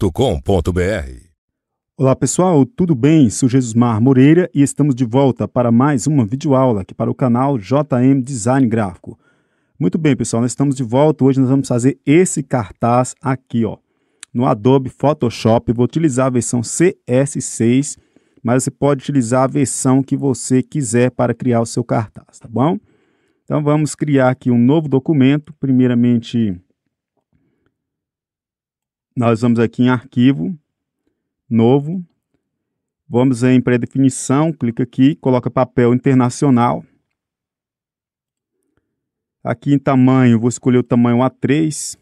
www.ccc.com.br. Olá pessoal, tudo bem? Sou Jesus Mar Moreira e estamos de volta para mais uma videoaula aqui para o canal JM Design Gráfico. Muito bem pessoal, nós estamos de volta. Hoje nós vamos fazer esse cartaz aqui ó, no Adobe Photoshop. vou utilizar a versão CS6, mas você pode utilizar a versão que você quiser para criar o seu cartaz, tá bom? Então vamos criar aqui um novo documento. Primeiramente nós vamos aqui em arquivo, novo. Vamos em pré-definição, clica aqui, coloca papel internacional. Aqui em tamanho, vou escolher o tamanho A3.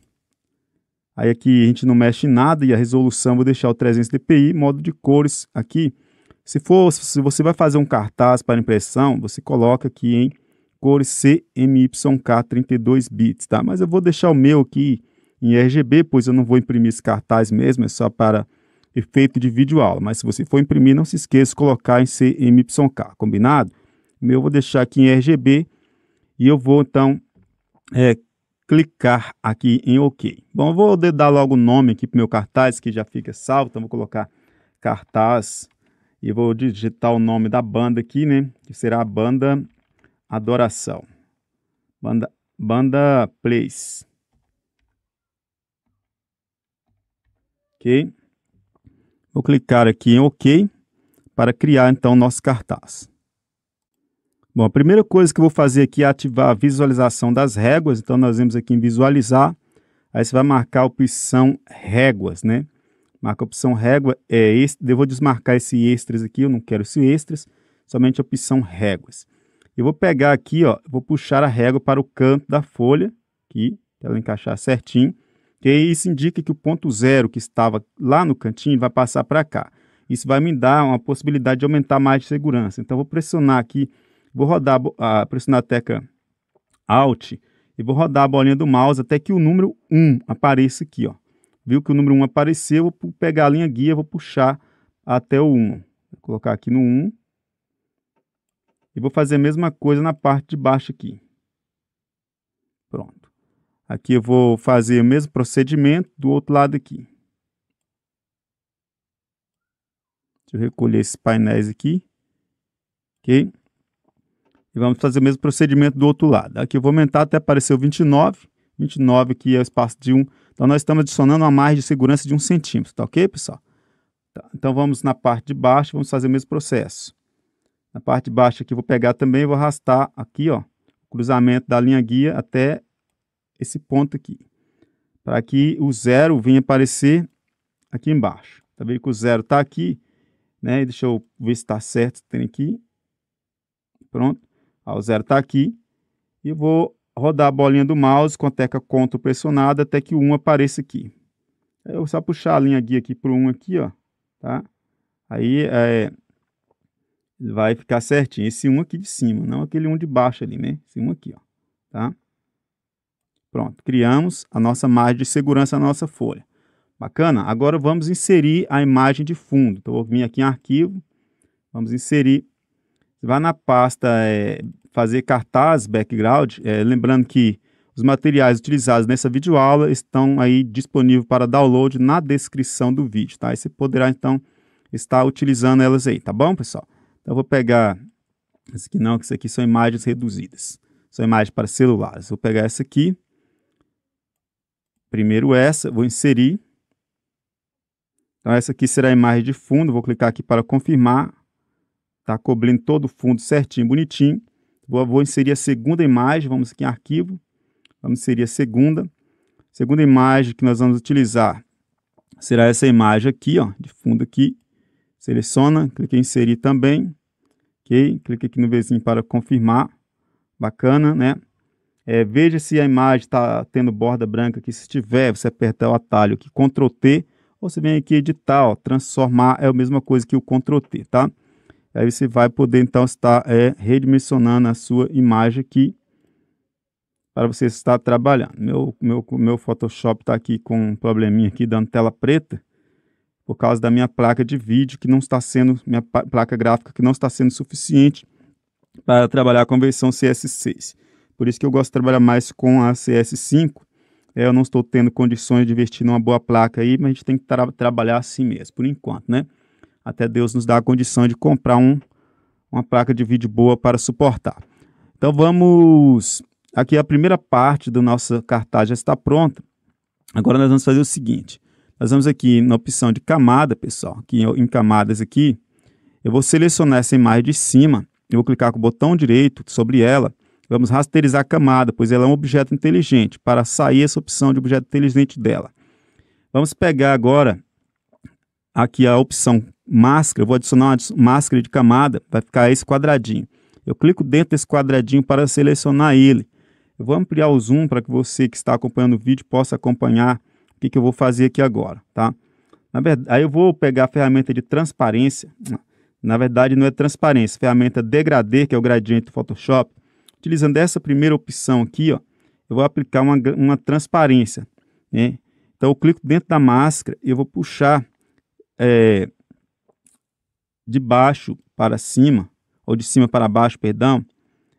Aí aqui a gente não mexe em nada e a resolução vou deixar o 300 dpi, modo de cores aqui. Se for, se você vai fazer um cartaz para impressão, você coloca aqui em cores CMYK 32 bits, tá? Mas eu vou deixar o meu aqui em RGB, pois eu não vou imprimir esses cartazes mesmo, é só para efeito de vídeo aula. Mas se você for imprimir, não se esqueça de colocar em CMYK, combinado? meu eu vou deixar aqui em RGB e eu vou então é, clicar aqui em OK. Bom, eu vou dar logo o nome aqui para o meu cartaz, que já fica salvo, então vou colocar cartaz e vou digitar o nome da banda aqui, né? Que será a banda Adoração. Banda, banda Place. Ok? Vou clicar aqui em OK para criar então nosso cartaz. Bom, a primeira coisa que eu vou fazer aqui é ativar a visualização das réguas. Então, nós vemos aqui em visualizar. Aí você vai marcar a opção réguas, né? Marca a opção régua, é esse. eu vou desmarcar esse extras aqui, eu não quero esse extras, somente a opção réguas. Eu vou pegar aqui, ó, vou puxar a régua para o canto da folha, aqui, para ela encaixar certinho. E isso indica que o ponto zero que estava lá no cantinho vai passar para cá. Isso vai me dar uma possibilidade de aumentar mais de segurança. Então, vou pressionar aqui, vou rodar, a, pressionar a tecla Alt e vou rodar a bolinha do mouse até que o número 1 apareça aqui. Ó. Viu que o número 1 apareceu, vou pegar a linha guia, vou puxar até o 1. Vou colocar aqui no 1 e vou fazer a mesma coisa na parte de baixo aqui. Pronto. Aqui eu vou fazer o mesmo procedimento do outro lado aqui. Deixa eu recolher esses painéis aqui. Ok? E vamos fazer o mesmo procedimento do outro lado. Aqui eu vou aumentar até aparecer o 29. 29 aqui é o espaço de 1. Então, nós estamos adicionando uma margem de segurança de 1 centímetro, tá ok, pessoal? Tá. Então, vamos na parte de baixo, vamos fazer o mesmo processo. Na parte de baixo aqui, vou pegar também, vou arrastar aqui, ó, cruzamento da linha guia até esse ponto aqui, para que o zero venha aparecer aqui embaixo. Tá vendo que o zero está aqui, né? Deixa eu ver se está certo, tem aqui. Pronto. o zero está aqui. E vou rodar a bolinha do mouse com a tecla CTRL pressionada até que o 1 apareça aqui. eu eu só puxar a linha guia aqui para o 1 aqui, ó, tá? Aí é, vai ficar certinho. Esse 1 aqui de cima, não aquele 1 de baixo ali, né? Esse 1 aqui, ó, tá? Pronto, criamos a nossa margem de segurança na nossa folha. Bacana? Agora vamos inserir a imagem de fundo. Então, vou vir aqui em arquivo, vamos inserir. Vai na pasta é, fazer cartaz, background, é, lembrando que os materiais utilizados nessa videoaula estão aí disponíveis para download na descrição do vídeo, tá? E você poderá, então, estar utilizando elas aí, tá bom, pessoal? Então, eu vou pegar... Esse aqui não, que isso aqui são imagens reduzidas. São imagens para celulares. Vou pegar essa aqui primeiro essa, vou inserir. Então, essa aqui será a imagem de fundo, vou clicar aqui para confirmar. Está cobrindo todo o fundo certinho, bonitinho. Vou, vou inserir a segunda imagem, vamos aqui em arquivo. Vamos inserir a segunda. Segunda imagem que nós vamos utilizar será essa imagem aqui, ó, de fundo aqui. Seleciona, clique em inserir também. Ok, clique aqui no vizinho para confirmar. Bacana, né? É, veja se a imagem está tendo borda branca aqui. Se tiver, você aperta o atalho aqui, Ctrl T, ou você vem aqui editar, ó, transformar, é a mesma coisa que o Ctrl T, tá? Aí você vai poder, então, estar é, redimensionando a sua imagem aqui para você estar trabalhando. Meu, meu, meu Photoshop está aqui com um probleminha aqui, dando tela preta, por causa da minha placa de vídeo, que não está sendo, minha placa gráfica que não está sendo suficiente para trabalhar a conversão CS6. Por isso que eu gosto de trabalhar mais com a CS5. É, eu não estou tendo condições de investir numa boa placa aí, mas a gente tem que tra trabalhar assim mesmo, por enquanto, né? Até Deus nos dá a condição de comprar um, uma placa de vídeo boa para suportar. Então vamos. Aqui a primeira parte do nosso cartaz já está pronta. Agora nós vamos fazer o seguinte. Nós vamos aqui na opção de camada, pessoal, aqui em camadas aqui, eu vou selecionar essa imagem de cima, eu vou clicar com o botão direito sobre ela Vamos rasterizar a camada, pois ela é um objeto inteligente, para sair essa opção de objeto inteligente dela. Vamos pegar agora aqui a opção máscara, eu vou adicionar uma máscara de camada, vai ficar esse quadradinho. Eu clico dentro desse quadradinho para selecionar ele. Eu vou ampliar o zoom para que você que está acompanhando o vídeo possa acompanhar o que, que eu vou fazer aqui agora, tá? Na verdade, aí eu vou pegar a ferramenta de transparência. Na verdade, não é transparência, ferramenta degradê, que é o gradiente do Photoshop. Utilizando essa primeira opção aqui, ó, eu vou aplicar uma, uma transparência. Né? Então eu clico dentro da máscara e eu vou puxar é, de baixo para cima, ou de cima para baixo, perdão,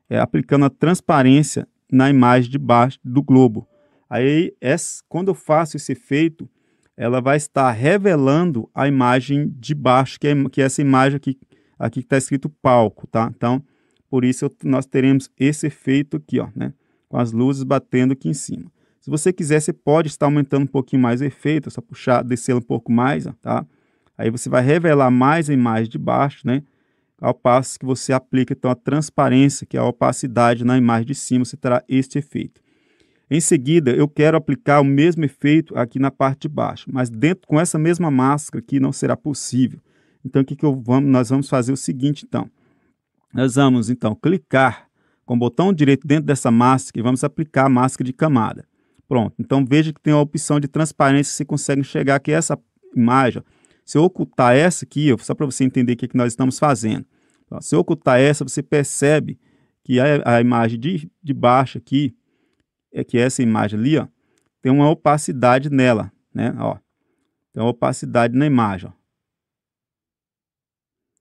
é, aplicando a transparência na imagem de baixo do globo. Aí, essa, quando eu faço esse efeito, ela vai estar revelando a imagem de baixo, que é, que é essa imagem aqui, aqui que está escrito palco, tá? Então, por isso, nós teremos esse efeito aqui, ó, né? com as luzes batendo aqui em cima. Se você quiser, você pode estar aumentando um pouquinho mais o efeito, é só puxar, descer um pouco mais, ó, tá? Aí você vai revelar mais a imagem de baixo, né? Ao passo que você aplica, então, a transparência, que é a opacidade na imagem de cima, você terá este efeito. Em seguida, eu quero aplicar o mesmo efeito aqui na parte de baixo, mas dentro com essa mesma máscara aqui não será possível. Então, o que, que eu vamos, nós vamos fazer o seguinte, então. Nós vamos então clicar com o botão direito dentro dessa máscara e vamos aplicar a máscara de camada. Pronto, então veja que tem a opção de transparência, você consegue enxergar que essa imagem, ó, se eu ocultar essa aqui, ó, só para você entender o que, é que nós estamos fazendo, ó, se eu ocultar essa, você percebe que a, a imagem de, de baixo aqui, é que essa imagem ali, ó, tem uma opacidade nela, né? Ó, tem uma opacidade na imagem, ó.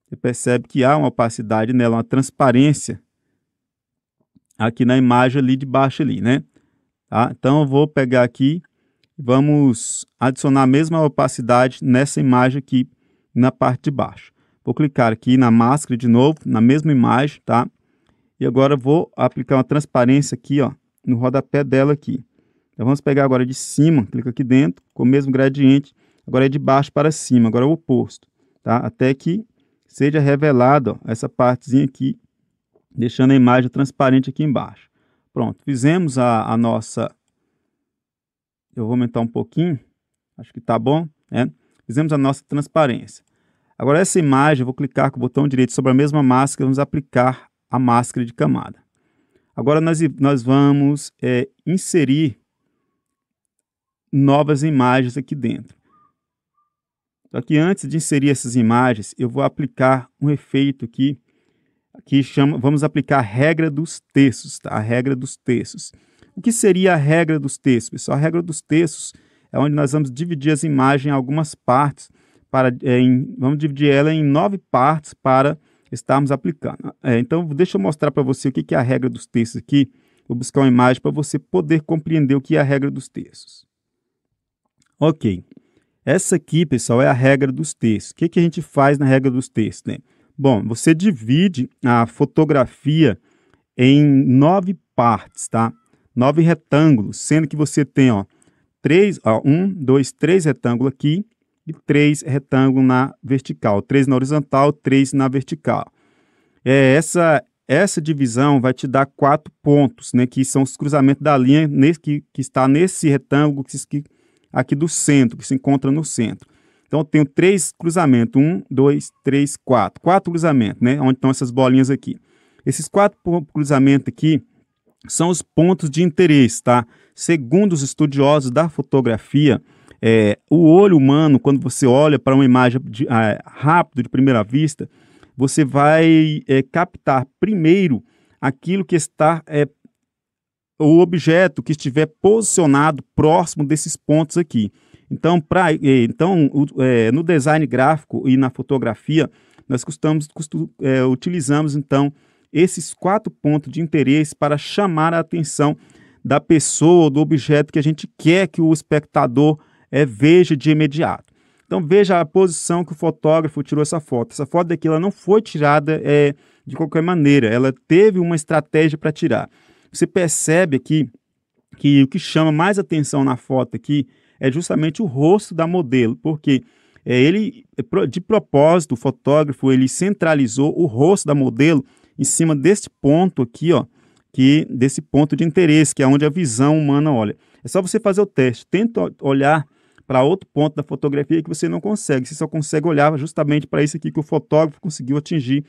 Você percebe que há uma opacidade nela, uma transparência aqui na imagem ali de baixo ali, né? Tá? Então eu vou pegar aqui, vamos adicionar a mesma opacidade nessa imagem aqui na parte de baixo. Vou clicar aqui na máscara de novo, na mesma imagem, tá? E agora vou aplicar uma transparência aqui, ó, no rodapé dela aqui. Então vamos pegar agora de cima, clica aqui dentro, com o mesmo gradiente, agora é de baixo para cima, agora é o oposto, tá? Até que seja revelado ó, essa partezinha aqui, deixando a imagem transparente aqui embaixo. Pronto, fizemos a, a nossa... Eu vou aumentar um pouquinho, acho que tá bom, né? Fizemos a nossa transparência. Agora essa imagem, eu vou clicar com o botão direito sobre a mesma máscara, vamos aplicar a máscara de camada. Agora nós, nós vamos é, inserir novas imagens aqui dentro. Só que antes de inserir essas imagens, eu vou aplicar um efeito aqui, que chama, vamos aplicar a regra dos textos, tá? A regra dos textos. O que seria a regra dos textos, pessoal? A regra dos textos é onde nós vamos dividir as imagens em algumas partes, para, é, em, vamos dividir ela em nove partes para estarmos aplicando. É, então, deixa eu mostrar para você o que, é a regra dos textos aqui. Vou buscar uma imagem para você poder compreender o que é a regra dos textos. Ok. Essa aqui, pessoal, é a regra dos textos. O que, que a gente faz na regra dos textos? Né? Bom, você divide a fotografia em nove partes, tá? Nove retângulos, sendo que você tem, ó, três, ó, um, dois, três retângulos aqui e três retângulos na vertical. Três na horizontal, três na vertical. É, essa, essa divisão vai te dar quatro pontos, né, que são os cruzamentos da linha nesse, que, que está nesse retângulo que, que aqui do centro, que se encontra no centro. Então, eu tenho três cruzamentos. Um, dois, três, quatro. Quatro cruzamentos, né? Onde estão essas bolinhas aqui. Esses quatro cruzamentos aqui são os pontos de interesse, tá? Segundo os estudiosos da fotografia, é, o olho humano, quando você olha para uma imagem de, é, rápido de primeira vista, você vai é, captar primeiro aquilo que está é, o objeto que estiver posicionado próximo desses pontos aqui. Então, pra, é, então é, no design gráfico e na fotografia, nós costamos, é, utilizamos então esses quatro pontos de interesse para chamar a atenção da pessoa ou do objeto que a gente quer que o espectador é, veja de imediato. Então veja a posição que o fotógrafo tirou essa foto. Essa foto daqui ela não foi tirada é, de qualquer maneira, ela teve uma estratégia para tirar. Você percebe aqui que o que chama mais atenção na foto aqui é justamente o rosto da modelo, porque é, ele, é, de propósito, o fotógrafo, ele centralizou o rosto da modelo em cima desse ponto aqui, ó, que desse ponto de interesse, que é onde a visão humana olha. É só você fazer o teste. Tenta olhar para outro ponto da fotografia que você não consegue. Você só consegue olhar justamente para isso aqui que o fotógrafo conseguiu atingir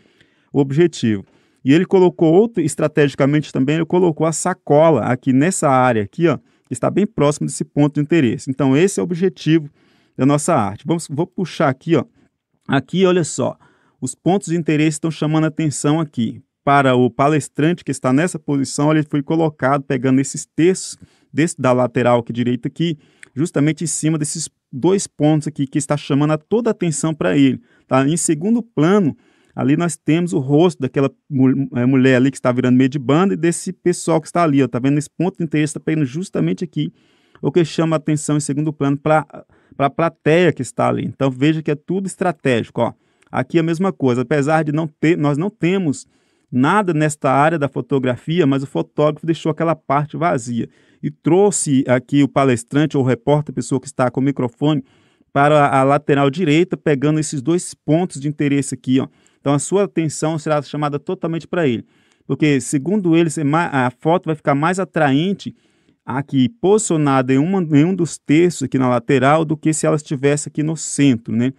o objetivo. E ele colocou outro, estrategicamente também, ele colocou a sacola aqui nessa área aqui, ó, que está bem próximo desse ponto de interesse. Então, esse é o objetivo da nossa arte. Vamos, vou puxar aqui, ó. Aqui, olha só, os pontos de interesse estão chamando atenção aqui. Para o palestrante que está nessa posição, ele foi colocado pegando esses textos desse, da lateral aqui direita aqui, justamente em cima desses dois pontos aqui que está chamando a toda a atenção para ele. Tá? Em segundo plano, Ali nós temos o rosto daquela eh, mulher ali que está virando meio de banda e desse pessoal que está ali, ó, tá vendo? Esse ponto de interesse está pegando justamente aqui o que chama a atenção em segundo plano para a plateia que está ali. Então veja que é tudo estratégico, ó. Aqui é a mesma coisa, apesar de não ter, nós não temos nada nesta área da fotografia, mas o fotógrafo deixou aquela parte vazia e trouxe aqui o palestrante ou o repórter, a pessoa que está com o microfone, para a lateral direita, pegando esses dois pontos de interesse aqui, ó, então a sua atenção será chamada totalmente para ele. Porque, segundo ele, a foto vai ficar mais atraente aqui posicionada em, uma, em um dos terços aqui na lateral do que se ela estivesse aqui no centro, né?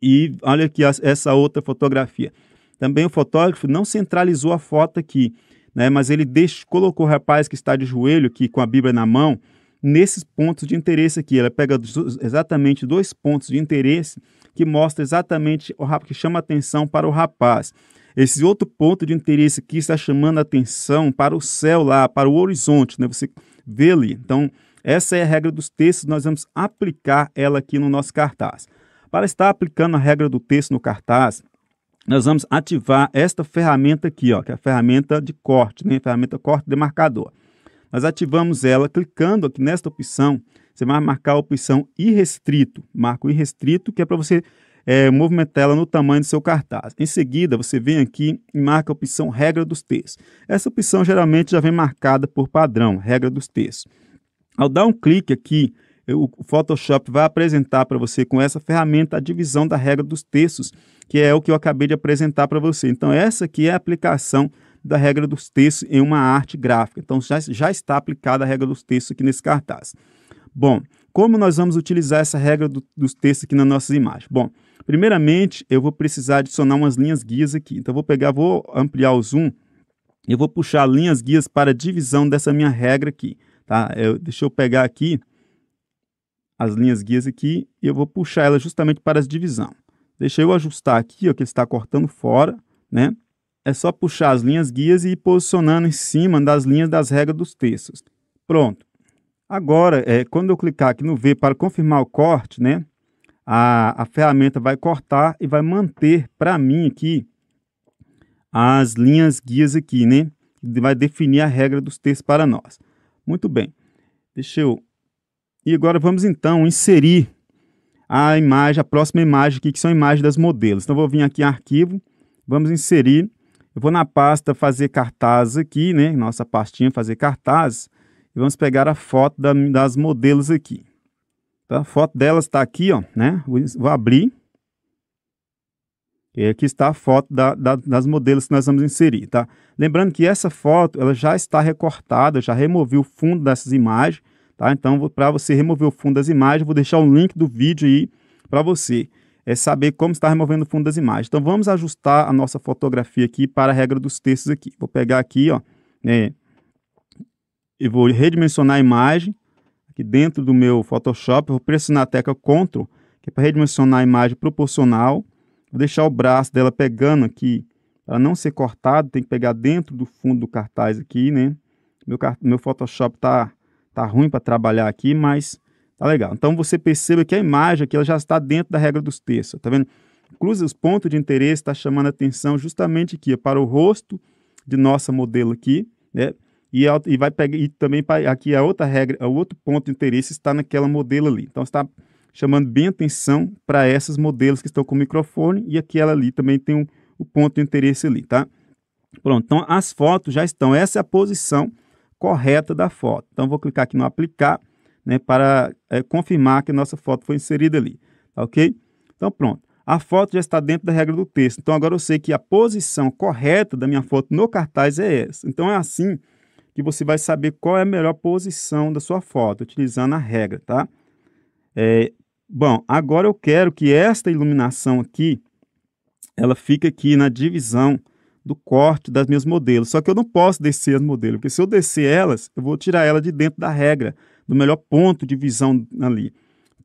E olha aqui essa outra fotografia. Também o fotógrafo não centralizou a foto aqui, né? Mas ele deixou, colocou o rapaz que está de joelho aqui com a Bíblia na mão nesses pontos de interesse aqui. Ela pega exatamente dois pontos de interesse que mostra exatamente o que chama atenção para o rapaz. Esse outro ponto de interesse que está chamando a atenção para o céu lá, para o horizonte, né? Você vê ali. Então, essa é a regra dos textos, nós vamos aplicar ela aqui no nosso cartaz. Para estar aplicando a regra do texto no cartaz, nós vamos ativar esta ferramenta aqui, ó, que é a ferramenta de corte, né? A ferramenta corte demarcador. Nós ativamos ela clicando aqui nesta opção você vai marcar a opção irrestrito, marco irrestrito, que é para você é, movimentar ela no tamanho do seu cartaz. Em seguida, você vem aqui e marca a opção regra dos textos. Essa opção geralmente já vem marcada por padrão, regra dos textos. Ao dar um clique aqui, o Photoshop vai apresentar para você com essa ferramenta a divisão da regra dos textos, que é o que eu acabei de apresentar para você. Então, essa aqui é a aplicação da regra dos textos em uma arte gráfica. Então, já, já está aplicada a regra dos textos aqui nesse cartaz. Bom, como nós vamos utilizar essa regra do, dos textos aqui nas nossas imagens? Bom, primeiramente eu vou precisar adicionar umas linhas guias aqui. Então eu vou pegar, vou ampliar o zoom, eu vou puxar linhas guias para divisão dessa minha regra aqui. Tá? Eu, deixa eu pegar aqui as linhas guias aqui e eu vou puxar ela justamente para as divisão. Deixa eu ajustar aqui, ó, que ele está cortando fora, né? É só puxar as linhas guias e ir posicionando em cima das linhas das regras dos textos. Pronto. Agora, é, quando eu clicar aqui no V para confirmar o corte, né, a, a ferramenta vai cortar e vai manter para mim aqui as linhas guias aqui, né? Vai definir a regra dos textos para nós. Muito bem. Deixa eu... E agora vamos, então, inserir a imagem, a próxima imagem aqui, que são imagens das modelos. Então, vou vir aqui em arquivo, vamos inserir. Eu vou na pasta fazer cartazes aqui, né? Nossa pastinha fazer cartazes e vamos pegar a foto da, das modelos aqui. Tá? A foto delas está aqui, ó, né? Vou abrir. E aqui está a foto da, da, das modelos que nós vamos inserir, tá? Lembrando que essa foto, ela já está recortada, já removi o fundo dessas imagens, tá? Então, para você remover o fundo das imagens, vou deixar um link do vídeo aí para você é saber como está removendo o fundo das imagens. Então, vamos ajustar a nossa fotografia aqui para a regra dos textos aqui. Vou pegar aqui, ó, né, e vou redimensionar a imagem. Aqui dentro do meu Photoshop, vou pressionar a tecla Ctrl, que é para redimensionar a imagem proporcional. Vou deixar o braço dela pegando aqui, para não ser cortado, tem que pegar dentro do fundo do cartaz aqui, né? Meu, meu Photoshop tá, tá ruim para trabalhar aqui, mas tá legal. Então você perceba que a imagem aqui ela já está dentro da regra dos textos, tá vendo? Cruza os pontos de interesse, está chamando a atenção justamente aqui é para o rosto de nossa modelo aqui, né? E, é e vai pegar e também aqui a é outra regra, o é outro ponto de interesse está naquela modelo ali. Então está chamando bem atenção para essas modelos que estão com microfone e aquela ali também tem um, o ponto de interesse ali, tá? Pronto, então as fotos já estão. Essa é a posição correta da foto. Então vou clicar aqui no aplicar, né, para é, confirmar que a nossa foto foi inserida ali, tá ok? Então pronto. A foto já está dentro da regra do texto. Então agora eu sei que a posição correta da minha foto no cartaz é essa. Então é assim que você vai saber qual é a melhor posição da sua foto, utilizando a regra, tá? É, bom, agora eu quero que esta iluminação aqui, ela fique aqui na divisão do corte das minhas modelos. Só que eu não posso descer as modelos, porque se eu descer elas, eu vou tirar ela de dentro da regra, do melhor ponto de visão ali.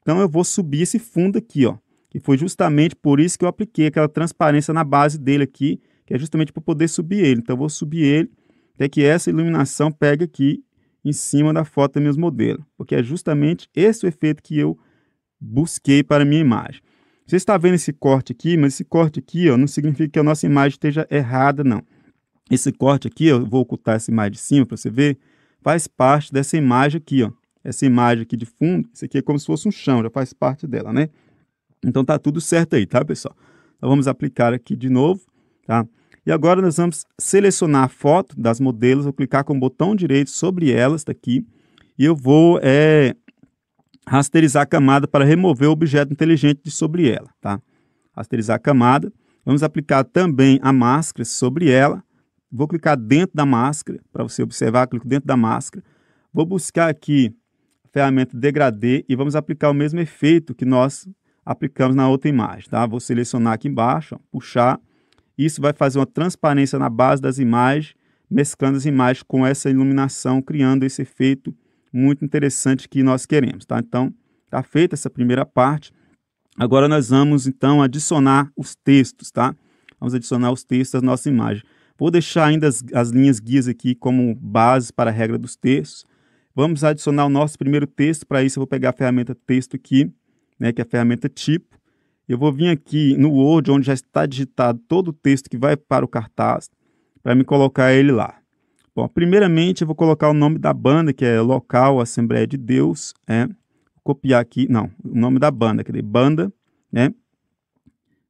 Então eu vou subir esse fundo aqui, ó. Que foi justamente por isso que eu apliquei aquela transparência na base dele aqui, que é justamente para poder subir ele. Então eu vou subir ele até que essa iluminação pegue aqui em cima da foto do meu modelo, porque é justamente esse o efeito que eu busquei para a minha imagem. Você está vendo esse corte aqui, mas esse corte aqui ó, não significa que a nossa imagem esteja errada, não. Esse corte aqui, eu vou ocultar essa imagem de cima para você ver, faz parte dessa imagem aqui, ó. Essa imagem aqui de fundo, isso aqui é como se fosse um chão, já faz parte dela, né? Então tá tudo certo aí, tá, pessoal? Então vamos aplicar aqui de novo, tá? E agora nós vamos selecionar a foto das modelos, vou clicar com o botão direito sobre elas, daqui aqui, e eu vou é, rasterizar a camada para remover o objeto inteligente de sobre ela, tá? Rasterizar a camada. Vamos aplicar também a máscara sobre ela. Vou clicar dentro da máscara, para você observar, clico dentro da máscara. Vou buscar aqui a ferramenta degradê e vamos aplicar o mesmo efeito que nós aplicamos na outra imagem, tá? Vou selecionar aqui embaixo, ó, puxar, isso vai fazer uma transparência na base das imagens, mesclando as imagens com essa iluminação, criando esse efeito muito interessante que nós queremos, tá? Então, tá feita essa primeira parte. Agora nós vamos então adicionar os textos, tá? Vamos adicionar os textos à nossa imagem. Vou deixar ainda as, as linhas guias aqui como base para a regra dos textos. Vamos adicionar o nosso primeiro texto. Para isso, eu vou pegar a ferramenta texto aqui, né, que é a ferramenta tipo. Eu vou vir aqui no Word, onde já está digitado todo o texto que vai para o cartaz, para me colocar ele lá. Bom, primeiramente eu vou colocar o nome da banda, que é Local Assembleia de Deus. É. Vou copiar aqui, não, o nome da banda, quer dizer, banda, né?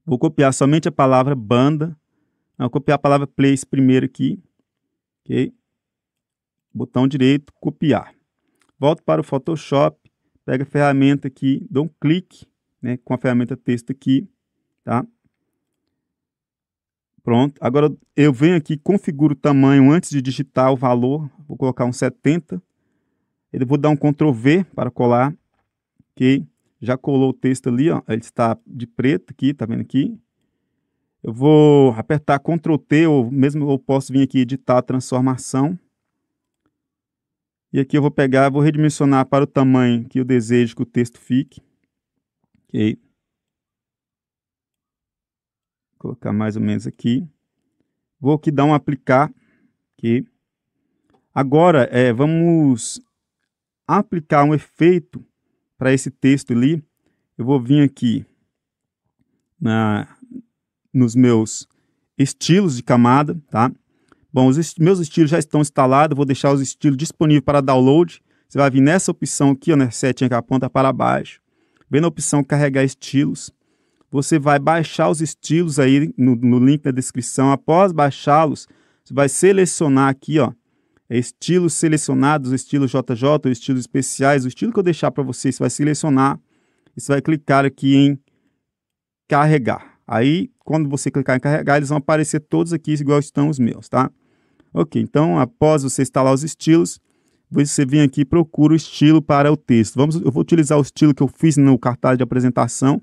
Vou copiar somente a palavra banda. Não, vou copiar a palavra place primeiro aqui. Ok? Botão direito, copiar. Volto para o Photoshop, pego a ferramenta aqui, dou um clique né, com a ferramenta texto aqui, tá? Pronto. Agora eu venho aqui, configuro o tamanho antes de digitar o valor. Vou colocar um 70. Eu vou dar um Ctrl V para colar. Ok. Já colou o texto ali, ó. Ele está de preto aqui, tá vendo aqui? Eu vou apertar Ctrl T ou mesmo eu posso vir aqui editar a transformação. E aqui eu vou pegar, vou redimensionar para o tamanho que eu desejo que o texto fique. Ok. Vou colocar mais ou menos aqui. Vou aqui dar um aplicar. aqui Agora, é, vamos aplicar um efeito para esse texto ali. Eu vou vir aqui na, nos meus estilos de camada, tá? Bom, os est meus estilos já estão instalados, vou deixar os estilos disponíveis para download. Você vai vir nessa opção aqui, ó, setinha que aponta para baixo. Vem na opção carregar estilos. Você vai baixar os estilos aí no, no link da descrição. Após baixá-los, você vai selecionar aqui, ó, estilos selecionados, estilos estilo JJ, estilos especiais, o estilo que eu deixar para você, você vai selecionar e você vai clicar aqui em carregar. Aí, quando você clicar em carregar, eles vão aparecer todos aqui igual estão os meus, tá? Ok, então após você instalar os estilos, você vem aqui e procura o estilo para o texto. Vamos, eu vou utilizar o estilo que eu fiz no cartaz de apresentação.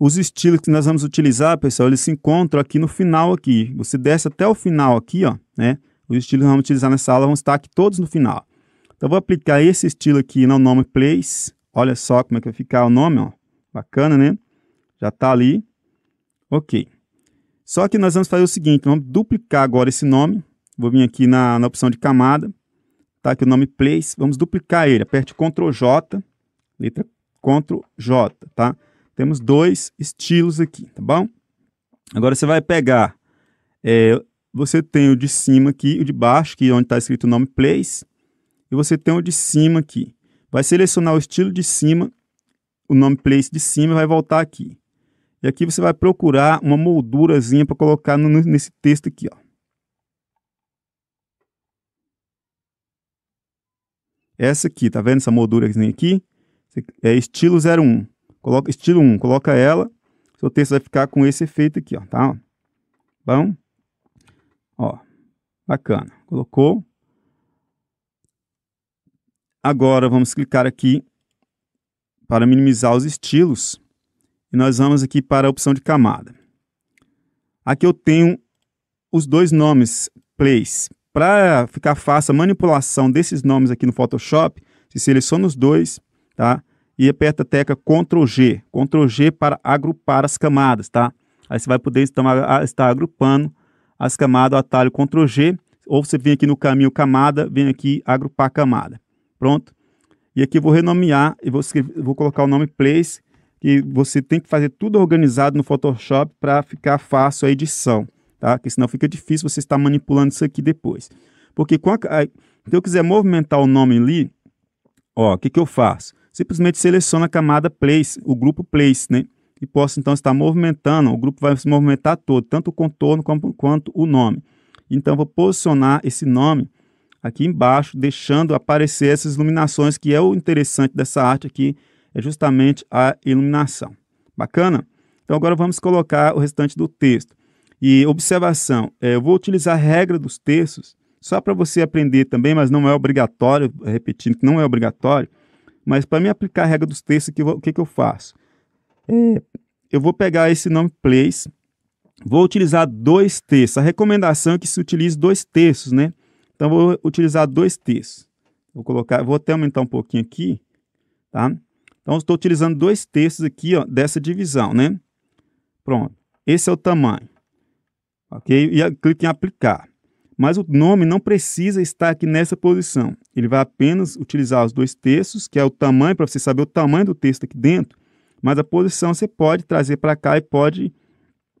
Os estilos que nós vamos utilizar, pessoal, eles se encontram aqui no final aqui. Você desce até o final aqui, ó, né? Os estilos que vamos utilizar nessa aula vão estar aqui todos no final. Então, vou aplicar esse estilo aqui no nome Place. Olha só como é que vai ficar o nome, ó. Bacana, né? Já está ali. Ok. Só que nós vamos fazer o seguinte, vamos duplicar agora esse nome. Vou vir aqui na, na opção de camada. Tá aqui o nome place. Vamos duplicar ele. Aperte Ctrl J. Letra Ctrl J, tá? Temos dois estilos aqui, tá bom? Agora você vai pegar... É, você tem o de cima aqui, o de baixo, que é onde está escrito o nome place. E você tem o de cima aqui. Vai selecionar o estilo de cima, o nome place de cima e vai voltar aqui. E aqui você vai procurar uma moldurazinha para colocar no, nesse texto aqui, ó. Essa aqui, tá vendo essa moldurazinha aqui? É estilo 01. Coloca estilo 1, coloca ela. Seu texto vai ficar com esse efeito aqui, ó, tá? Bom? Ó. Bacana. Colocou. Agora vamos clicar aqui para minimizar os estilos e nós vamos aqui para a opção de camada. Aqui eu tenho os dois nomes place Para ficar fácil a manipulação desses nomes aqui no Photoshop, se seleciona os dois, tá? E aperta a tecla Ctrl G, Ctrl G para agrupar as camadas, tá? Aí você vai poder estar agrupando as camadas, o atalho Ctrl G, ou você vem aqui no caminho camada, vem aqui agrupar camada. Pronto? E aqui eu vou renomear e vou, vou colocar o nome place que você tem que fazer tudo organizado no Photoshop para ficar fácil a edição, tá? Porque senão fica difícil você estar manipulando isso aqui depois. Porque com a, a, se eu quiser movimentar o nome ali, ó, o que, que eu faço? Simplesmente seleciono a camada Place, o grupo Place, né? E posso então estar movimentando, o grupo vai se movimentar todo, tanto o contorno como, quanto o nome. Então vou posicionar esse nome aqui embaixo, deixando aparecer essas iluminações, que é o interessante dessa arte aqui, é justamente a iluminação. Bacana? Então agora vamos colocar o restante do texto. E observação, é, eu vou utilizar a regra dos textos só para você aprender também, mas não é obrigatório, repetindo que não é obrigatório, mas para me aplicar a regra dos textos, aqui, o que, que eu faço? É, eu vou pegar esse nome place, vou utilizar dois textos. A recomendação é que se utilize dois textos, né? Então, vou utilizar dois textos. Vou colocar, vou até aumentar um pouquinho aqui, tá? Então, estou utilizando dois terços aqui ó, dessa divisão, né? Pronto. Esse é o tamanho. Ok? E clique em aplicar. Mas o nome não precisa estar aqui nessa posição. Ele vai apenas utilizar os dois terços, que é o tamanho, para você saber o tamanho do texto aqui dentro. Mas a posição você pode trazer para cá e pode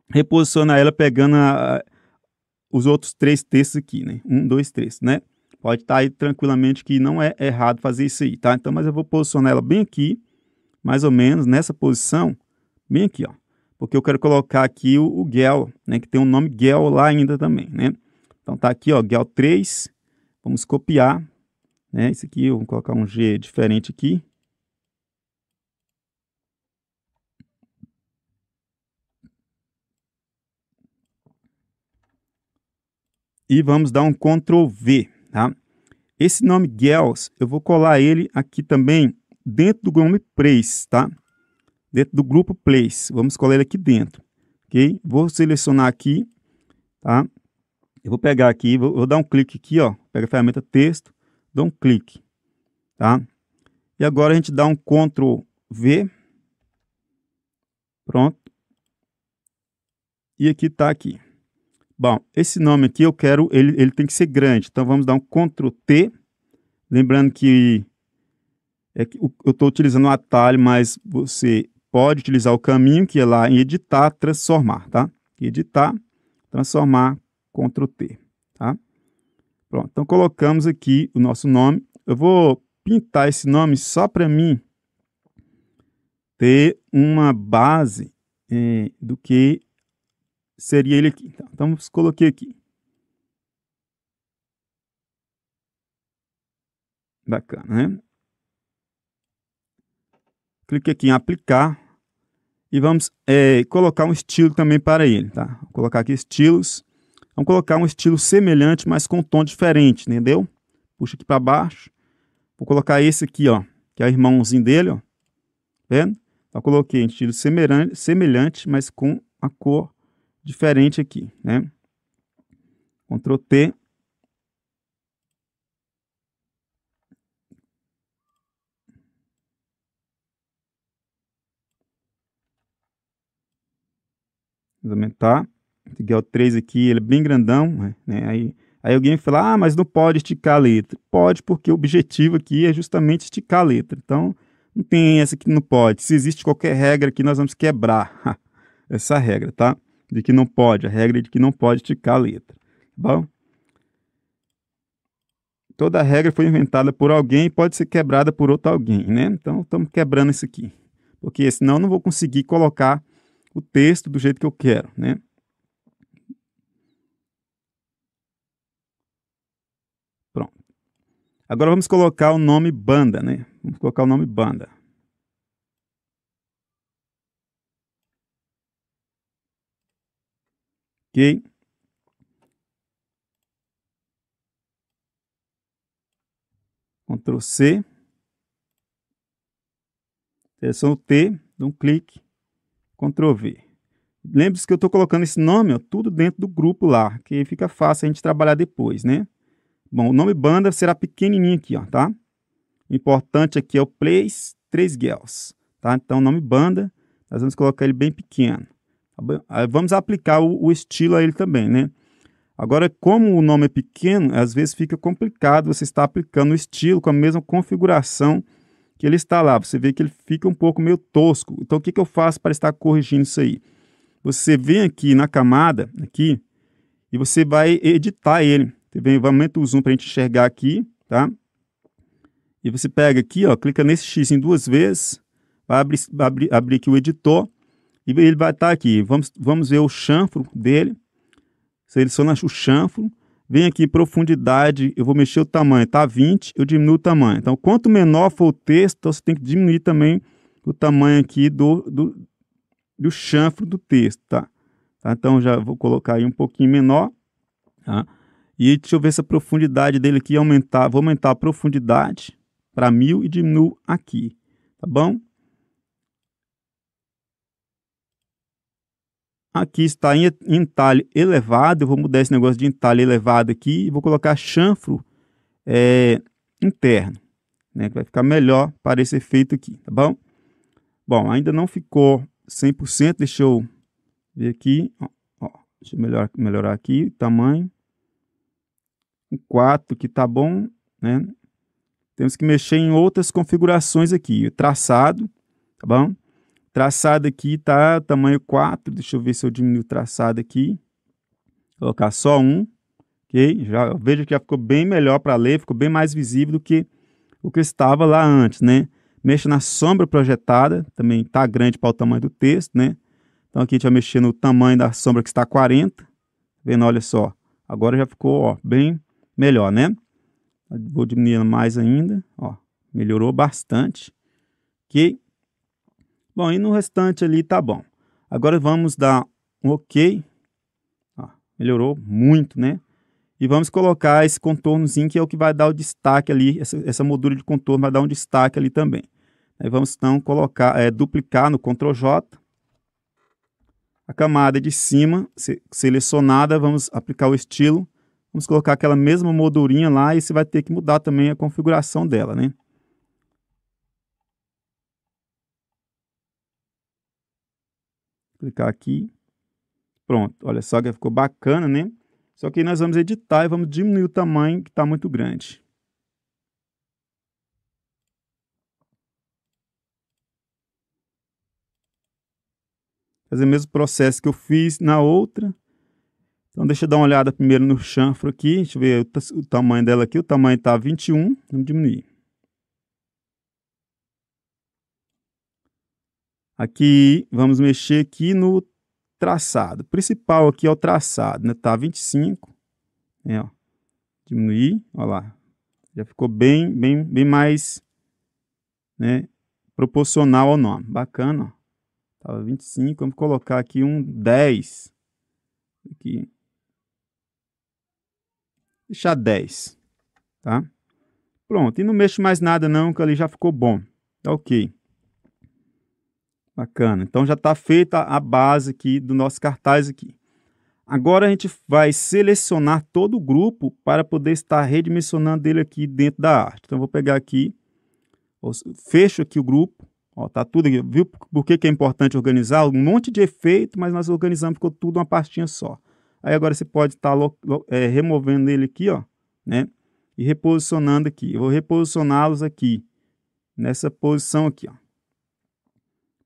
reposicionar ela pegando a, os outros três textos aqui, né? Um, dois, três, né? Pode estar aí tranquilamente que não é errado fazer isso aí, tá? Então, mas eu vou posicionar ela bem aqui mais ou menos nessa posição, bem aqui, ó, porque eu quero colocar aqui o, o gel, né, que tem o um nome gel lá ainda também, né? Então tá aqui, ó, gel 3, vamos copiar, né? Esse aqui, eu vou colocar um G diferente aqui. E vamos dar um Ctrl V, tá? Esse nome Gels, eu vou colar ele aqui também dentro do grupo Place, tá? Dentro do grupo Place. Vamos escolher ele aqui dentro, ok? Vou selecionar aqui, tá? Eu vou pegar aqui, vou, vou dar um clique aqui, ó. Pega a ferramenta texto, dou um clique, tá? E agora a gente dá um Ctrl V. Pronto. E aqui tá aqui. Bom, esse nome aqui eu quero, ele, ele tem que ser grande. Então vamos dar um Ctrl T. Lembrando que é que eu estou utilizando um atalho, mas você pode utilizar o caminho que é lá em editar, transformar, tá? Editar, transformar, Ctrl T, tá? Pronto, então colocamos aqui o nosso nome. Eu vou pintar esse nome só para mim ter uma base é, do que seria ele aqui. Então, então coloquei aqui. Bacana, né? clique aqui em aplicar e vamos é, colocar um estilo também para ele, tá? Vou colocar aqui estilos, vamos colocar um estilo semelhante, mas com um tom diferente, entendeu? Puxa aqui para baixo, vou colocar esse aqui, ó, que é o irmãozinho dele, ó, tá vendo? Então, coloquei um estilo semelhante, semelhante, mas com a cor diferente aqui, né? Ctrl T, aumentar. Esse o 3 aqui, ele é bem grandão, né? né? Aí, aí alguém fala, ah, mas não pode esticar a letra. Pode, porque o objetivo aqui é justamente esticar a letra. Então, não tem essa que não pode. Se existe qualquer regra aqui, nós vamos quebrar essa regra, tá? De que não pode, a regra é de que não pode esticar a letra, tá bom? Toda regra foi inventada por alguém e pode ser quebrada por outro alguém, né? Então, estamos quebrando isso aqui. Porque senão eu não vou conseguir colocar o texto do jeito que eu quero, né? Pronto. Agora vamos colocar o nome banda, né? Vamos colocar o nome banda. Ok? Ctrl C. Seleção T, dá um clique. Ctrl V. Lembre-se que eu estou colocando esse nome ó, tudo dentro do grupo lá, que fica fácil a gente trabalhar depois, né? Bom, o nome banda será pequenininho aqui, ó, tá? O importante aqui é o Place 3 gels, tá? Então, o nome banda, nós vamos colocar ele bem pequeno. Eh, vamos aplicar o, o estilo a ele também, né? Agora, como o nome é pequeno, às vezes fica complicado você estar aplicando o estilo com a mesma configuração que ele está lá. Você vê que ele fica um pouco meio tosco. Então, o que, que eu faço para estar corrigindo isso aí? Você vem aqui na camada, aqui, e você vai editar ele. Você vem, aumenta o zoom para a gente enxergar aqui, tá? E você pega aqui, ó, clica nesse X em duas vezes, vai abrir, abrir, abrir aqui o editor, e ele vai estar tá aqui. Vamos, vamos ver o chanfro dele. Seleciona o chanfro. Vem aqui em profundidade, eu vou mexer o tamanho, tá 20, eu diminuo o tamanho. Então, quanto menor for o texto, você tem que diminuir também o tamanho aqui do, do, do chanfro do texto, tá? tá? Então, já vou colocar aí um pouquinho menor, tá? E deixa eu ver se a profundidade dele aqui aumentar. Vou aumentar a profundidade para 1000 e diminuo aqui, tá bom? Aqui está em entalhe elevado. Eu vou mudar esse negócio de entalhe elevado aqui e vou colocar chanfro é, interno, né? Que vai ficar melhor para esse efeito aqui, tá bom? Bom, ainda não ficou 100%. Deixa eu ver aqui. Ó, ó, deixa eu melhorar, melhorar aqui tamanho. O 4 que tá bom, né? Temos que mexer em outras configurações aqui. O traçado, tá bom? Traçado aqui tá tamanho 4, deixa eu ver se eu diminuo o traçado aqui. Vou colocar só um, ok? Já veja que já ficou bem melhor para ler, ficou bem mais visível do que o que estava lá antes, né? Mexa na sombra projetada, também tá grande para o tamanho do texto, né? Então aqui a gente vai mexer no tamanho da sombra que está 40. Tá vendo, olha só, agora já ficou ó, bem melhor, né? Vou diminuir mais ainda, ó, melhorou bastante, ok? Bom, e no restante ali tá bom. Agora vamos dar um OK. Ó, melhorou muito, né? E vamos colocar esse contornozinho que é o que vai dar o destaque ali, essa, essa moldura de contorno vai dar um destaque ali também. Aí vamos então colocar, é, duplicar no Ctrl J. A camada de cima se, selecionada, vamos aplicar o estilo. Vamos colocar aquela mesma moldurinha lá e você vai ter que mudar também a configuração dela, né? clicar aqui. Pronto, olha só que ficou bacana, né? Só que nós vamos editar e vamos diminuir o tamanho, que está muito grande. Fazer o mesmo processo que eu fiz na outra. Então, deixa eu dar uma olhada primeiro no chanfro aqui. Deixa eu ver o, o tamanho dela aqui. O tamanho está 21. Vamos diminuir. Aqui, vamos mexer aqui no traçado. O principal aqui é o traçado, né? Tá 25. É, né, ó. Diminuir, ó lá. Já ficou bem, bem, bem mais, né, proporcional ao nome. Bacana, ó. Tava 25, vamos colocar aqui um 10. Aqui. Deixar 10, tá? Pronto, e não mexo mais nada não, que ali já ficou bom. Tá ok. Bacana. Então já está feita a base aqui do nosso cartaz aqui. Agora a gente vai selecionar todo o grupo para poder estar redimensionando ele aqui dentro da arte. Então eu vou pegar aqui, fecho aqui o grupo. está tudo aqui. Viu por que, que é importante organizar? Um monte de efeito, mas nós organizamos, ficou tudo uma pastinha só. Aí agora você pode estar tá é, removendo ele aqui, ó, né? E reposicionando aqui. Eu vou reposicioná-los aqui, nessa posição aqui, ó.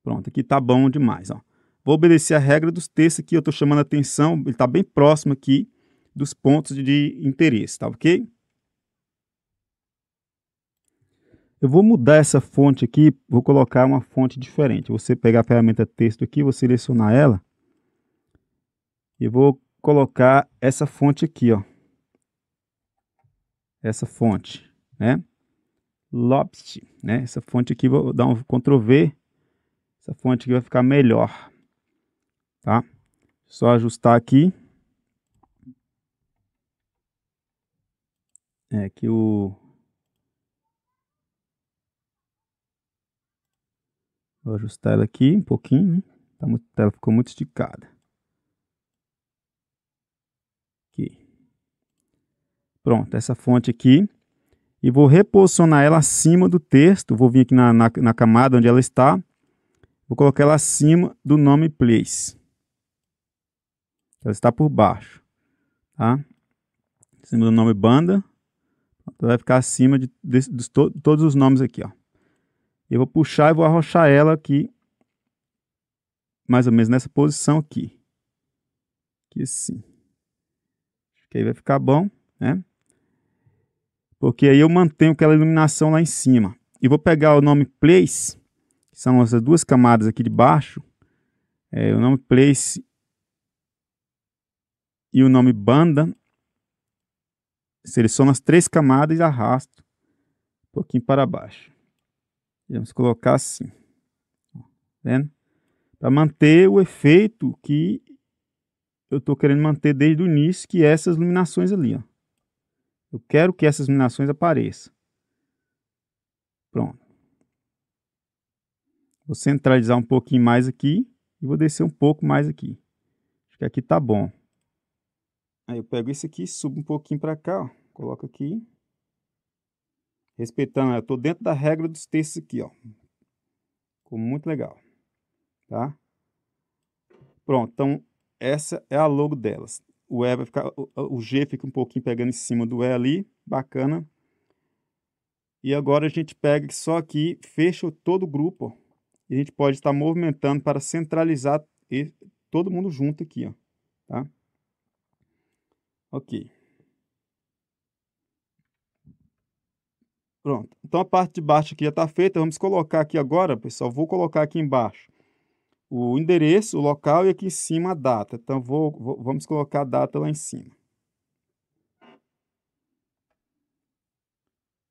Pronto, aqui tá bom demais, ó. Vou obedecer a regra dos textos aqui, eu estou chamando a atenção, ele está bem próximo aqui dos pontos de interesse, tá ok? Eu vou mudar essa fonte aqui, vou colocar uma fonte diferente. Você pegar a ferramenta texto aqui, vou selecionar ela e vou colocar essa fonte aqui, ó. Essa fonte, né? Lopst, né? Essa fonte aqui, vou dar um Ctrl V essa fonte aqui vai ficar melhor, tá? Só ajustar aqui. É que o... Vou ajustar ela aqui um pouquinho, né? Tá muito, ela ficou muito esticada. Aqui. Pronto, essa fonte aqui. E vou reposicionar ela acima do texto. Vou vir aqui na, na, na camada onde ela está Vou colocar ela acima do nome place. Ela está por baixo, tá? Acima do nome banda. Ela vai ficar acima de, de, de todos os nomes aqui, ó. Eu vou puxar e vou arrochar ela aqui, mais ou menos nessa posição aqui. Aqui assim. Acho que aí vai ficar bom, né? Porque aí eu mantenho aquela iluminação lá em cima. E vou pegar o nome place que são essas duas camadas aqui de baixo, é, o nome place e o nome banda, seleciono as três camadas e arrasto um pouquinho para baixo. Vamos colocar assim, tá vendo? Para manter o efeito que eu estou querendo manter desde o início, que é essas iluminações ali. Ó. Eu quero que essas iluminações apareçam. Pronto. Vou centralizar um pouquinho mais aqui e vou descer um pouco mais aqui. Acho que aqui tá bom. Aí eu pego esse aqui, subo um pouquinho para cá, ó, coloco aqui. Respeitando, eu tô dentro da regra dos textos aqui, ó. Ficou muito legal, tá? Pronto, então essa é a logo delas. O E vai ficar, o G fica um pouquinho pegando em cima do E ali, bacana. E agora a gente pega só aqui, fecha todo o grupo, ó a gente pode estar movimentando para centralizar todo mundo junto aqui, ó, tá? Ok. Pronto. Então a parte de baixo aqui já está feita. Vamos colocar aqui agora, pessoal. Vou colocar aqui embaixo o endereço, o local e aqui em cima a data. Então vou, vou vamos colocar a data lá em cima.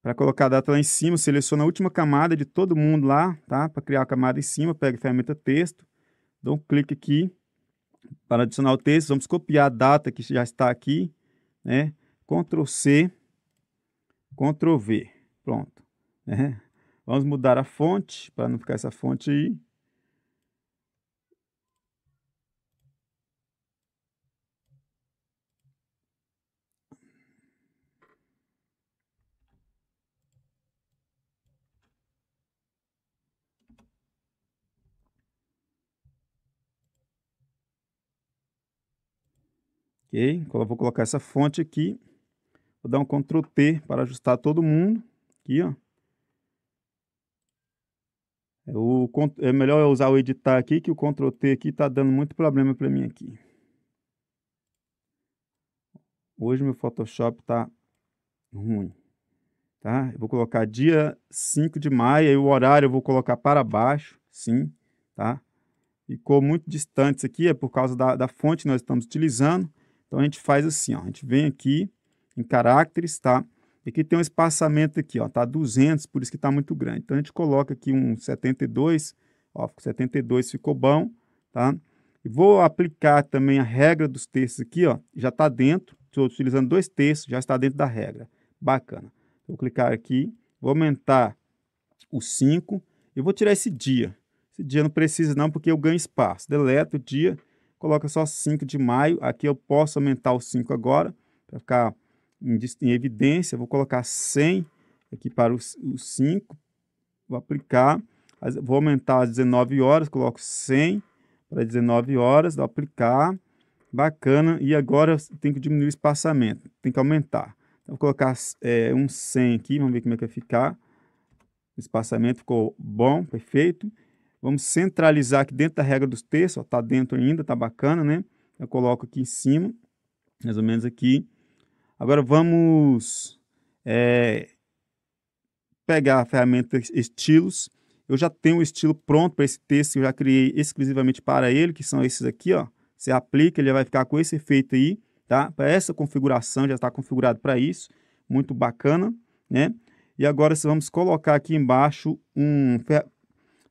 Para colocar a data lá em cima, seleciona a última camada de todo mundo lá, tá? Para criar a camada em cima, pega a ferramenta texto, dou um clique aqui para adicionar o texto, vamos copiar a data que já está aqui, né? Ctrl C, Ctrl V, pronto. né Vamos mudar a fonte, para não ficar essa fonte aí. Ok? Vou colocar essa fonte aqui. Vou dar um Ctrl T para ajustar todo mundo. Aqui, ó. É o, é melhor eu usar o editar aqui, que o Ctrl T aqui está dando muito problema para mim aqui. Hoje meu Photoshop está ruim. Tá? Eu vou colocar dia 5 de maio, e o horário eu vou colocar para baixo, sim, tá? Ficou muito distante isso aqui, é por causa da, da fonte que nós estamos utilizando. Então a gente faz assim, ó, a gente vem aqui em caracteres, tá? E aqui tem um espaçamento aqui, ó, tá 200, por isso que tá muito grande. Então a gente coloca aqui um 72, ó, 72 ficou bom, tá? E vou aplicar também a regra dos textos aqui, ó, já tá dentro, estou utilizando dois textos, já está dentro da regra. Bacana. Vou clicar aqui, vou aumentar o 5 e vou tirar esse dia. Esse dia não precisa não, porque eu ganho espaço. Deleto o dia coloca só 5 de maio. Aqui eu posso aumentar o 5 agora, para ficar em, em, evidência. Vou colocar 100 aqui para o, 5, vou aplicar. Vou aumentar às 19 horas, coloco 100 para 19 horas, vou aplicar. Bacana, e agora eu tenho que diminuir o espaçamento, tem que aumentar. Então, vou colocar é, um 100 aqui, vamos ver como é que vai ficar. O espaçamento ficou bom, perfeito. Vamos centralizar aqui dentro da regra dos terços, está dentro ainda, está bacana, né? Eu coloco aqui em cima, mais ou menos aqui. Agora vamos é, pegar a ferramenta estilos. Eu já tenho o estilo pronto para esse texto, eu já criei exclusivamente para ele, que são esses aqui, ó. Você aplica, ele vai ficar com esse efeito aí, tá? Para essa configuração, já está configurado para isso. Muito bacana, né? E agora vamos colocar aqui embaixo um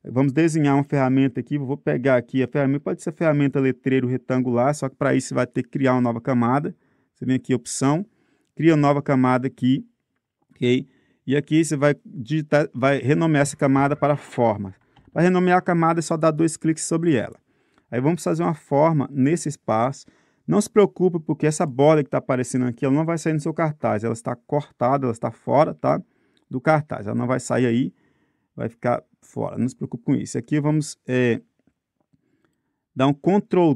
Vamos desenhar uma ferramenta aqui, vou pegar aqui a ferramenta, pode ser ferramenta letreiro retangular, só que para isso você vai ter que criar uma nova camada. Você vem aqui, opção, cria uma nova camada aqui, ok? E aqui você vai digitar, vai renomear essa camada para forma. Para renomear a camada é só dar dois cliques sobre ela. Aí vamos fazer uma forma nesse espaço. Não se preocupe, porque essa bola que está aparecendo aqui, ela não vai sair no seu cartaz. Ela está cortada, ela está fora, tá? Do cartaz, ela não vai sair aí vai ficar fora. Não se preocupe com isso. Aqui vamos é, dar um Ctrl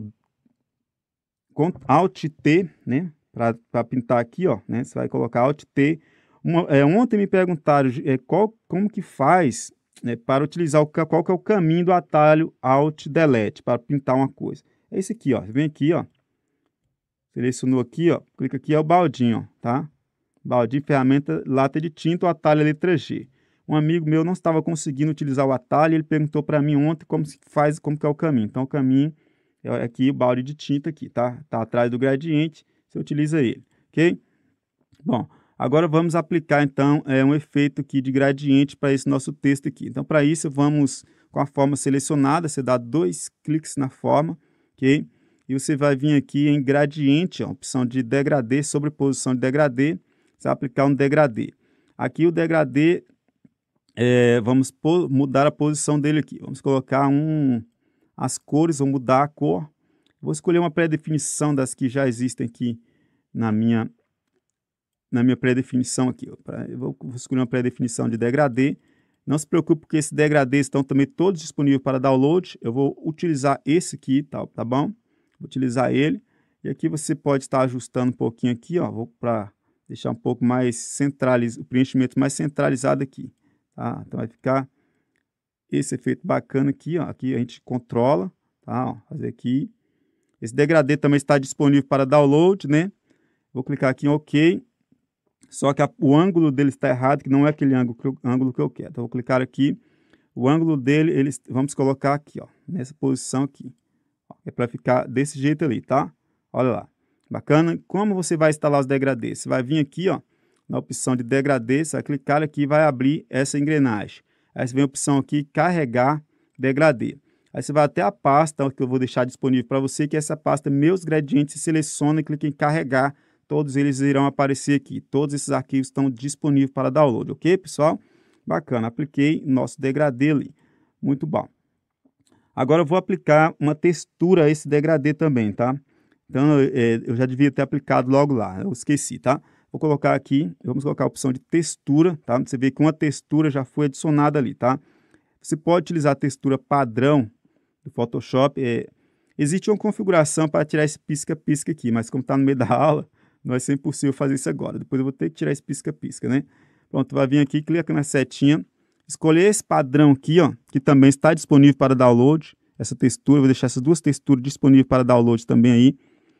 Alt T, né? Para pintar aqui, ó, né? Você vai colocar Alt T. Uma, é, ontem me perguntaram é, qual, como que faz né, para utilizar o, qual que é o caminho do atalho Alt Delete para pintar uma coisa. É esse aqui, ó. Você vem aqui, ó. Selecionou aqui, ó. Clica aqui, é o baldinho, ó, tá? Baldinho, ferramenta, lata de tinta, o atalho é letra G. Um amigo meu não estava conseguindo utilizar o atalho, ele perguntou para mim ontem como se faz, como que é o caminho. Então o caminho é aqui o balde de tinta aqui, tá? Tá atrás do gradiente, você utiliza ele, ok? Bom, agora vamos aplicar então é, um efeito aqui de gradiente para esse nosso texto aqui. Então para isso vamos com a forma selecionada, você dá dois cliques na forma, ok? E você vai vir aqui em gradiente, ó, opção de degradê, sobreposição de degradê, você vai aplicar um degradê. Aqui o degradê é, vamos mudar a posição dele aqui. Vamos colocar um, as cores, vou mudar a cor. Vou escolher uma pré-definição das que já existem aqui na minha, na minha pré-definição aqui. Eu vou escolher uma pré-definição de degradê. Não se preocupe, porque esses degradês estão também todos disponíveis para download. Eu vou utilizar esse aqui, tá, tá bom? Vou utilizar ele. E aqui você pode estar ajustando um pouquinho aqui, ó. Vou para deixar um pouco mais centralizado, o preenchimento mais centralizado aqui. Tá? Então, vai ficar esse efeito bacana aqui. Ó. Aqui a gente controla. Tá? Ó, fazer aqui. Esse degradê também está disponível para download. Né? Vou clicar aqui em OK. Só que a, o ângulo dele está errado, que não é aquele ângulo que eu, ângulo que eu quero. Então, vou clicar aqui. O ângulo dele, ele, vamos colocar aqui, ó, nessa posição aqui. Ó, é para ficar desse jeito ali, tá? Olha lá. Bacana. Como você vai instalar os degradês? Você vai vir aqui, ó, na opção de degradê, você vai clicar aqui vai abrir essa engrenagem. Aí você vem a opção aqui, carregar degradê. Aí você vai até a pasta que eu vou deixar disponível para você, que é essa pasta Meus Gradientes, seleciona e clica em carregar. Todos eles irão aparecer aqui. Todos esses arquivos estão disponíveis para download, ok, pessoal? Bacana, apliquei nosso degradê ali. Muito bom. Agora eu vou aplicar uma textura a esse degradê também, tá? Então, é, eu já devia ter aplicado logo lá, eu esqueci, tá? Vou colocar aqui, vamos colocar a opção de textura, tá? Você vê que uma textura já foi adicionada ali, tá? Você pode utilizar a textura padrão do Photoshop. É... Existe uma configuração para tirar esse pisca-pisca aqui, mas como está no meio da aula, não vai ser impossível fazer isso agora. Depois eu vou ter que tirar esse pisca-pisca, né? Pronto, vai vir aqui, clica na setinha, escolher esse padrão aqui, ó, que também está disponível para download, essa textura, vou deixar essas duas texturas disponíveis para download também aí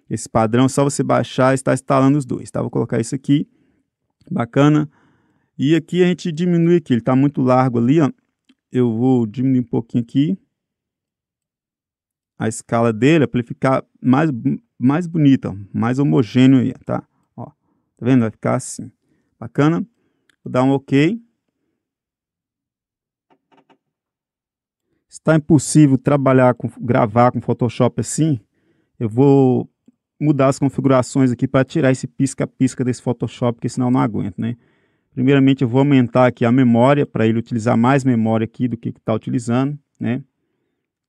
esse padrão, só você baixar e estar instalando os dois, tá? Vou colocar isso aqui, bacana. E aqui a gente diminui aqui, ele está muito largo ali, ó. Eu vou diminuir um pouquinho aqui a escala dele para ele ficar mais, mais bonito, ó, mais homogêneo aí, tá? Ó, tá vendo? Vai ficar assim. Bacana? Vou dar um OK. Está impossível trabalhar com gravar com Photoshop assim. Eu vou mudar as configurações aqui para tirar esse pisca-pisca desse Photoshop, que senão eu não aguento, né? Primeiramente eu vou aumentar aqui a memória, para ele utilizar mais memória aqui do que está utilizando, né?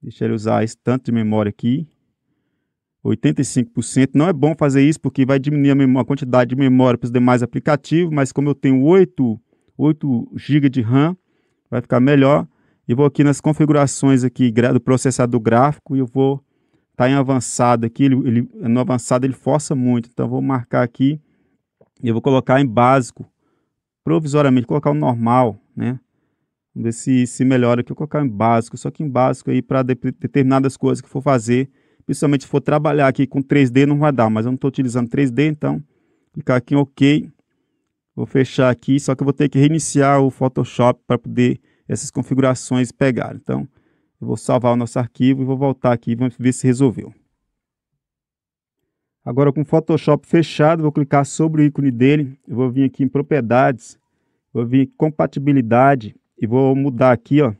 Deixa ele usar esse tanto de memória aqui, 85%. Não é bom fazer isso porque vai diminuir a, memória, a quantidade de memória para os demais aplicativos, mas como eu tenho 8, 8 GB de RAM, vai ficar melhor. E vou aqui nas configurações aqui do processador gráfico e eu vou Está em avançado aqui, ele, ele, no avançado ele força muito. Então, vou marcar aqui e eu vou colocar em básico, provisoriamente, colocar o normal, né? Vamos ver se, se melhora aqui. Eu vou colocar em básico, só que em básico aí para de, determinadas coisas que for fazer, principalmente se for trabalhar aqui com 3D, não vai dar, mas eu não estou utilizando 3D, então clicar aqui em OK. Vou fechar aqui, só que eu vou ter que reiniciar o Photoshop para poder essas configurações pegar. Então, eu vou salvar o nosso arquivo e vou voltar aqui e vamos ver se resolveu. Agora com o Photoshop fechado, vou clicar sobre o ícone dele, eu vou vir aqui em propriedades, vou vir em compatibilidade e vou mudar aqui ó,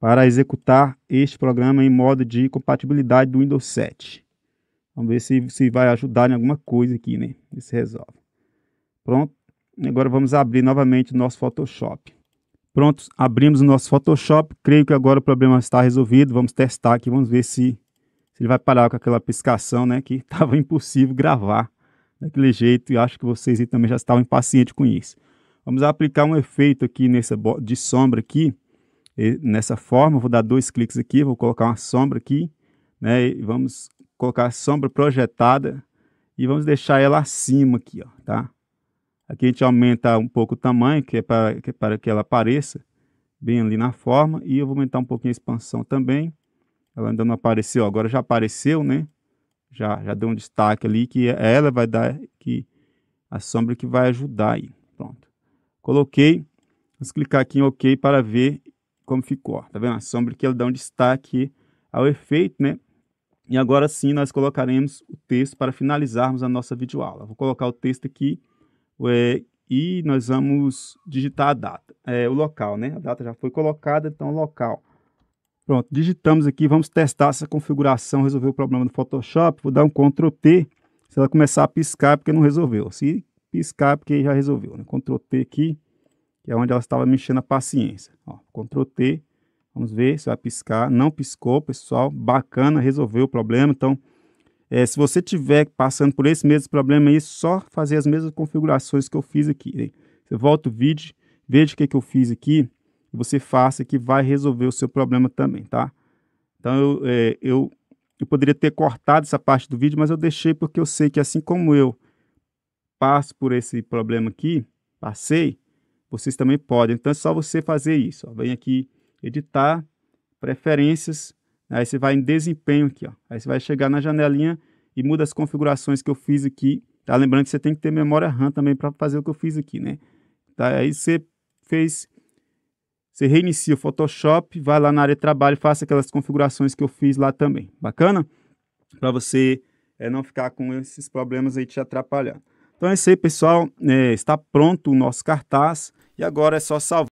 para executar este programa em modo de compatibilidade do Windows 7. Vamos ver se, se vai ajudar em alguma coisa aqui, né? Isso resolve. Pronto. Agora vamos abrir novamente o nosso Photoshop. Pronto, abrimos o nosso Photoshop. Creio que agora o problema está resolvido. Vamos testar aqui, vamos ver se, se ele vai parar com aquela piscação, né? Que estava impossível gravar daquele jeito. E acho que vocês aí também já estavam impacientes com isso. Vamos aplicar um efeito aqui nessa de sombra aqui, nessa forma. Vou dar dois cliques aqui, vou colocar uma sombra aqui, né? E vamos colocar a sombra projetada e vamos deixar ela acima aqui, ó, tá? Aqui a gente aumenta um pouco o tamanho, que é para que, é que ela apareça bem ali na forma. E eu vou aumentar um pouquinho a expansão também. Ela ainda não apareceu, agora já apareceu, né? Já, já deu um destaque ali, que é, ela vai dar que a sombra que vai ajudar aí. Pronto. Coloquei. Vamos clicar aqui em OK para ver como ficou. Tá vendo? A sombra que ela dá um destaque ao efeito, né? E agora sim nós colocaremos o texto para finalizarmos a nossa videoaula. Vou colocar o texto aqui é, e nós vamos digitar a data, é, o local, né? A data já foi colocada, então local. Pronto, digitamos aqui, vamos testar essa configuração, resolver o problema do Photoshop, vou dar um Ctrl T, se ela começar a piscar é porque não resolveu, se piscar é porque já resolveu, né? Ctrl T aqui, que é onde ela estava mexendo a paciência, ó, Ctrl T, vamos ver se vai piscar, não piscou, pessoal, bacana, resolveu o problema, então é, se você tiver passando por esse mesmo problema aí, só fazer as mesmas configurações que eu fiz aqui. Você volta o vídeo, veja o que, que eu fiz aqui, você faça que vai resolver o seu problema também, tá? Então, eu, é, eu, eu poderia ter cortado essa parte do vídeo, mas eu deixei porque eu sei que assim como eu passo por esse problema aqui, passei, vocês também podem. Então, é só você fazer isso. Ó. Vem aqui, editar, preferências, Aí você vai em desempenho aqui, ó. Aí você vai chegar na janelinha e muda as configurações que eu fiz aqui, tá? Lembrando que você tem que ter memória RAM também para fazer o que eu fiz aqui, né? Tá? Aí você fez você reinicia o Photoshop, vai lá na área de trabalho e faça aquelas configurações que eu fiz lá também. Bacana? Para você é, não ficar com esses problemas aí te atrapalhando. Então é isso aí, pessoal. É, está pronto o nosso cartaz e agora é só salvar.